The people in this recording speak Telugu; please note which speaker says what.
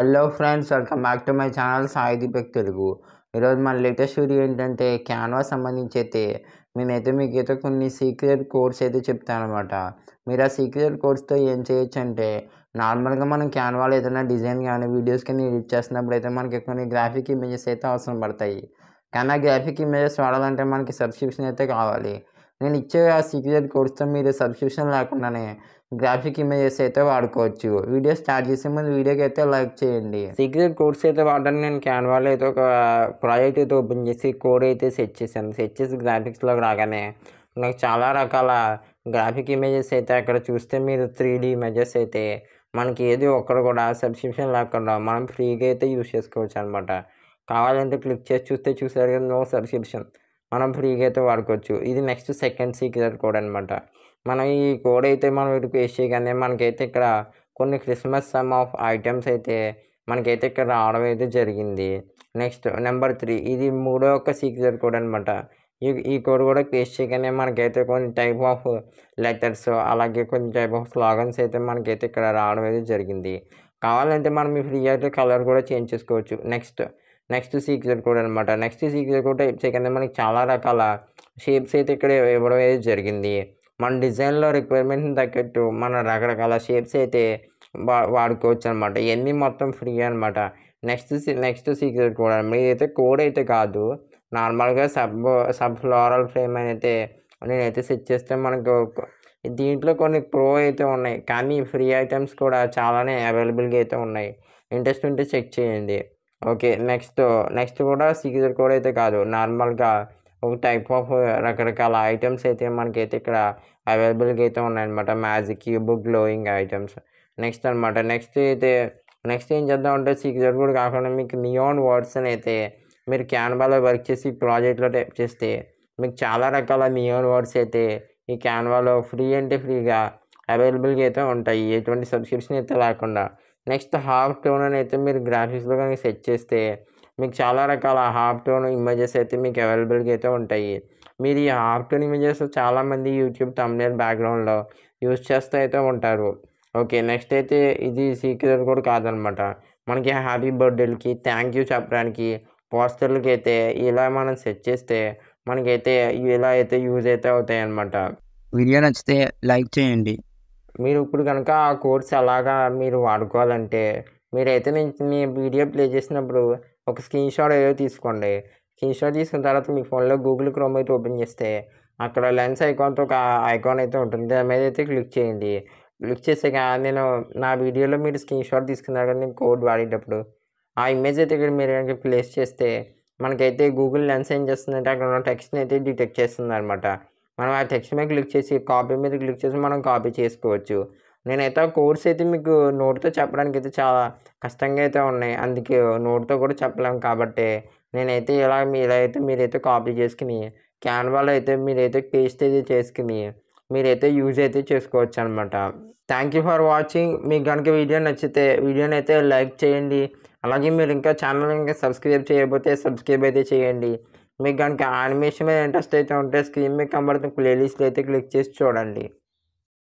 Speaker 1: hello friends welcome back to my channel Sai Deepak Telugu ఈరోజు మన లేటెస్ట్ వీడియో ఏంటంటే క్యాన్వా సంబంధించి అయితే నేనైతే మీకు అయితే కొన్ని సీక్రెట్ కోడ్స్ అయితే చెప్తాను అనమాట మీరు ఆ సీక్రెట్ కోడ్స్తో ఏం చేయొచ్చు అంటే నార్మల్గా మనం క్యాన్వాలో ఏదైనా డిజైన్ కానీ వీడియోస్ కానీ ఎడిట్ చేస్తున్నప్పుడు అయితే మనకి కొన్ని గ్రాఫిక్ ఇమేజెస్ అయితే అవసరం పడతాయి కానీ ఆ గ్రాఫిక్ ఇమేజెస్ వాడాలంటే మనకి సబ్స్క్రిప్షన్ అయితే కావాలి నేను ఇచ్చే ఆ సీక్రెట్ కోర్స్తో మీరు సబ్స్క్రిప్షన్ లేకుండానే గ్రాఫిక్ ఇమేజెస్ అయితే వాడుకోవచ్చు వీడియో స్టార్ట్ చేసే ముందు వీడియోకి అయితే లైక్ చేయండి సీక్రెట్ కోడ్స్ అయితే వాడడానికి నేను క్యాన్వాలో అయితే ఒక ప్రాజెక్ట్ అయితే ఓపెన్ చేసి కోడ్ అయితే సెట్ చేశాను సెట్ చేసి గ్రాఫిక్స్లో రాగానే నాకు చాలా రకాల గ్రాఫిక్ ఇమేజెస్ అయితే అక్కడ చూస్తే మీరు త్రీ డీ ఇమేజెస్ అయితే మనకి ఏది ఒక్కడ కూడా సబ్స్క్రిప్షన్ లేకుండా మనం ఫ్రీగా అయితే యూజ్ చేసుకోవచ్చు అనమాట కావాలంటే క్లిక్ చేసి చూస్తే చూసారు కదా నో సబ్స్క్రిప్షన్ మనం ఫ్రీగా అయితే వాడుకోవచ్చు ఇది నెక్స్ట్ సెకండ్ సీక్రెట్ కోడ్ అనమాట మనం ఈ కోడ్ అయితే మనం ఇటు పేస్ట్ చేయగానే మనకైతే ఇక్కడ కొన్ని క్రిస్మస్ సమ్ ఆఫ్ ఐటమ్స్ అయితే మనకైతే ఇక్కడ రావడం అయితే జరిగింది నెక్స్ట్ నెంబర్ త్రీ ఇది మూడో ఒక సీక్రెట్ కోడ్ అనమాట ఈ ఈ కోడ్ కూడా పేస్ట్ చేయగానే మనకైతే కొన్ని టైప్ ఆఫ్ లెటర్స్ అలాగే కొన్ని టైప్ ఆఫ్ స్లాగన్స్ అయితే మనకైతే ఇక్కడ రావడం అయితే జరిగింది కావాలంటే మనం ఈ ఫ్రీ అయితే కలర్ కూడా చేంజ్ చేసుకోవచ్చు నెక్స్ట్ నెక్స్ట్ సీక్రెట్ కోడ్ అనమాట నెక్స్ట్ సీక్రెట్ కోడ్ టైప్ చేయగానే మనకి చాలా రకాల షేప్స్ అయితే ఇక్కడ ఇవ్వడం అయితే జరిగింది మన డిజైన్లో రిక్వైర్మెంట్ని తగ్గట్టు మన రకరకాల షేప్స్ అయితే వా వాడుకోవచ్చు అనమాట ఇవన్నీ మొత్తం ఫ్రీ అనమాట నెక్స్ట్ నెక్స్ట్ సీక్రెట్ కోడ్ మీదైతే కోడ్ అయితే కాదు నార్మల్గా సబ్ సబ్ ఫ్లోరల్ ఫ్రేమ్ అయితే నేనైతే సెట్ చేస్తే మనకు దీంట్లో కొన్ని ప్రో అయితే ఉన్నాయి కానీ ఫ్రీ ఐటమ్స్ కూడా చాలానే అవైలబుల్గా అయితే ఉన్నాయి ఇంట్రెస్ట్ ఉంటే చెక్ చేయండి ఓకే నెక్స్ట్ నెక్స్ట్ కూడా సీక్రెట్ కోడ్ అయితే కాదు నార్మల్గా ఒక టైప్ ఆఫ్ uh, రకరకాల ఐటమ్స్ అయితే మనకైతే ఇక్కడ అవైలబుల్గా అయితే ఉన్నాయన్నమాట magic book glowing items next అనమాట నెక్స్ట్ అయితే నెక్స్ట్ ఏం చేద్దాం అంటే సిక్సర్ కూడా కాకుండా మీకు నియోన్ అని అయితే మీరు క్యాన్వాలో వర్క్ చేసి ప్రాజెక్ట్లో టైప్ చేస్తే మీకు చాలా రకాల నియోన్ వర్డ్స్ అయితే ఈ క్యాన్వాలో ఫ్రీ అంటే ఫ్రీగా అవైలబుల్గా అయితే ఉంటాయి ఎటువంటి సబ్స్క్రిప్షన్ అయితే లేకుండా నెక్స్ట్ హాఫ్ టోన్ అయితే మీరు గ్రాఫిక్స్లో కనుక సెట్ చేస్తే మీకు చాలా రకాల హాఫ్ టోన్ ఇమేజెస్ అయితే మీకు అవైలబుల్గా అయితే ఉంటాయి మీరు ఈ హాఫ్ టోన్ ఇమేజెస్ చాలామంది యూట్యూబ్ తమిళ బ్యాక్గ్రౌండ్లో యూజ్ చేస్తూ అయితే ఉంటారు ఓకే నెక్స్ట్ అయితే ఇది సీక్రెట్ కూడా కాదనమాట మనకి హ్యాపీ బర్త్డేలకి థ్యాంక్ యూ చెప్పడానికి పోస్టర్లకి అయితే ఇలా మనం సెట్ చేస్తే మనకైతే ఇలా అయితే యూజ్ అయితే అవుతాయి అన్నమాట వీడియో నచ్చితే లైక్ చేయండి మీరు ఇప్పుడు కనుక ఆ కోర్స్ అలాగా మీరు వాడుకోవాలంటే మీరైతే నేను మీ వీడియో ప్లే చేసినప్పుడు ఒక స్క్రీన్ షాట్ ఏదో తీసుకోండి స్క్రీన్ షాట్ తీసుకున్న తర్వాత మీ ఫోన్లో గూగుల్ క్రోమ్ అయితే ఓపెన్ చేస్తే అక్కడ లెన్స్ ఐకాన్తో ఒక ఐకాన్ అయితే ఉంటుంది దాని మీద అయితే క్లిక్ చేయండి క్లిక్ చేస్తే నేను నా వీడియోలో మీరు స్క్రీన్ షాట్ తీసుకున్నారు కానీ నేను కోడ్ వాడేటప్పుడు ఆ ఇమేజ్ అయితే ఇక్కడ మీరు కనుక ప్లేస్ చేస్తే మనకైతే గూగుల్ లెన్స్ ఏం చేస్తుందంటే అక్కడ ఉన్న టెక్స్ట్ని అయితే డిటెక్ట్ చేస్తుంది అనమాట మనం ఆ టెక్స్ట్ మీద క్లిక్ చేసి కాపీ మీద క్లిక్ చేసి మనం కాపీ చేసుకోవచ్చు నేనైతే ఆ కోర్స్ అయితే మీకు నోటితో చెప్పడానికి అయితే చాలా కష్టంగా అయితే ఉన్నాయి అందుకే నోటితో కూడా చెప్పలేము కాబట్టి నేనైతే ఇలా మీరైతే మీరైతే కాపీ చేసుకుని క్యాన్వాలో అయితే మీరైతే పేస్ట్ అయితే చేసుకుని మీరైతే యూజ్ అయితే చేసుకోవచ్చు అనమాట థ్యాంక్ యూ ఫర్ వాచింగ్ మీకు కనుక వీడియో నచ్చితే వీడియోని అయితే లైక్ చేయండి అలాగే మీరు ఇంకా ఛానల్ ఇంకా సబ్స్క్రైబ్ చేయకపోతే సబ్స్క్రైబ్ అయితే చేయండి మీకు కనుక యానిమేషన్ మీద ఇంట్రెస్ట్ అయితే ఉంటే స్క్రీన్ మీకు కనబడుతున్న ప్లేలిస్ట్ అయితే క్లిక్ చేసి చూడండి